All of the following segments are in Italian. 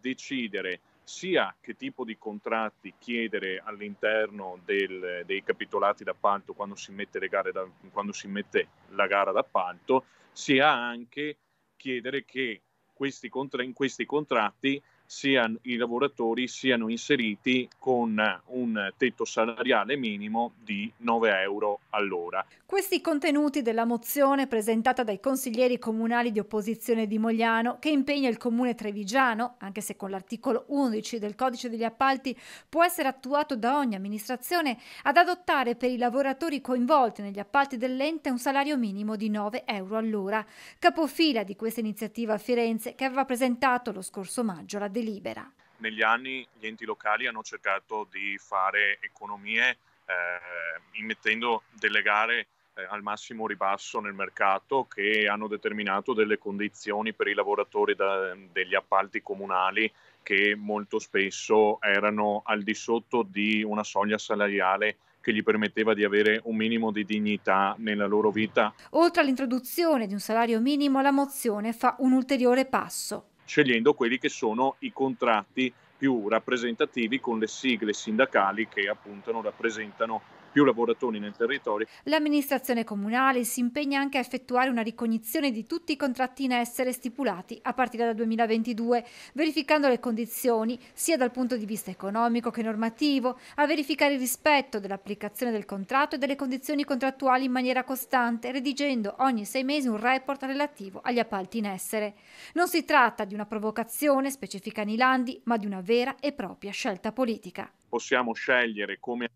decidere sia che tipo di contratti chiedere all'interno del, dei capitolati d'appalto quando si, da, quando si mette la gara d'appalto, sia anche chiedere che questi, in questi contratti siano, i lavoratori siano inseriti con un tetto salariale minimo di 9 euro all'ora. Questi contenuti della mozione presentata dai consiglieri comunali di opposizione di Mogliano, che impegna il comune trevigiano, anche se con l'articolo 11 del codice degli appalti può essere attuato da ogni amministrazione, ad adottare per i lavoratori coinvolti negli appalti dell'ente un salario minimo di 9 euro all'ora. Capofila di questa iniziativa a Firenze, che aveva presentato lo scorso maggio la decisione delibera. Negli anni gli enti locali hanno cercato di fare economie eh, immettendo delle gare eh, al massimo ribasso nel mercato che hanno determinato delle condizioni per i lavoratori da, degli appalti comunali che molto spesso erano al di sotto di una soglia salariale che gli permetteva di avere un minimo di dignità nella loro vita. Oltre all'introduzione di un salario minimo, la mozione fa un ulteriore passo scegliendo quelli che sono i contratti più rappresentativi con le sigle sindacali che appunto rappresentano più lavoratori nel territorio. L'amministrazione comunale si impegna anche a effettuare una ricognizione di tutti i contratti in essere stipulati a partire dal 2022, verificando le condizioni sia dal punto di vista economico che normativo, a verificare il rispetto dell'applicazione del contratto e delle condizioni contrattuali in maniera costante, redigendo ogni sei mesi un report relativo agli appalti in essere. Non si tratta di una provocazione, specifica Nilandi, ma di una vera e propria scelta politica. Possiamo scegliere come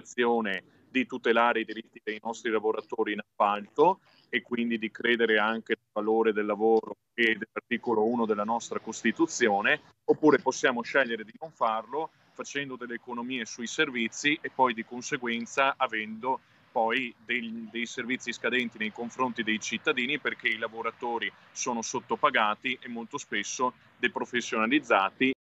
dell'amministrazione di tutelare i diritti dei nostri lavoratori in appalto e quindi di credere anche nel valore del lavoro e dell'articolo 1 della nostra Costituzione, oppure possiamo scegliere di non farlo facendo delle economie sui servizi e poi di conseguenza avendo poi dei, dei, servizi scadenti nei confronti dei cittadini perché i lavoratori sono sottopagati e molto spesso deprofessionalizzati